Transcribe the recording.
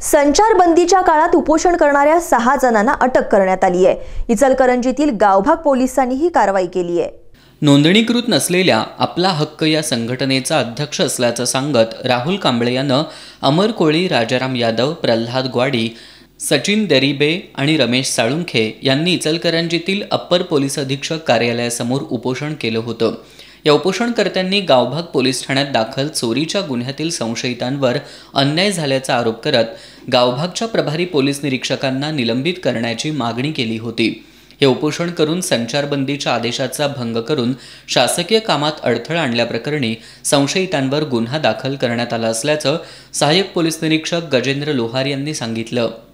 संचारबंदीच्या काळात उपोषण करणाऱ्या सहा जणांना अटक करण्यात आली आहे इचलकरंजीतील गावभाग पोलिसांनी ही कारवाई केली आहे नोंदणीकृत नसलेल्या आपला हक्क या संघटनेचा अध्यक्ष असल्याचं सांगत राहुल कांबळे यानं अमर कोळी राजाराम यादव प्रल्हाद ग्वाडी सचिन दरिबे आणि रमेश साळुंखे यांनी इचलकरंजीतील अप्पर पोलीस अधीक्षक कार्यालयासमोर उपोषण केलं होतं या उपोषणकर्त्यांनी गावभाग पोलीस ठाण्यात दाखल चोरीच्या गुन्ह्यातील संशयितांवर अन्याय झाल्याचा आरोप करत गावभागच्या प्रभारी पोलीस निरीक्षकांना निलंबित करण्याची मागणी केली होती हे उपोषण करून संचारबंदीच्या आदेशाचा भंग करून शासकीय कामात अडथळा आणल्याप्रकरणी संशयितांवर गुन्हा दाखल करण्यात आला असल्याचं सहाय्यक पोलीस निरीक्षक गजेंद्र लोहार यांनी सांगितलं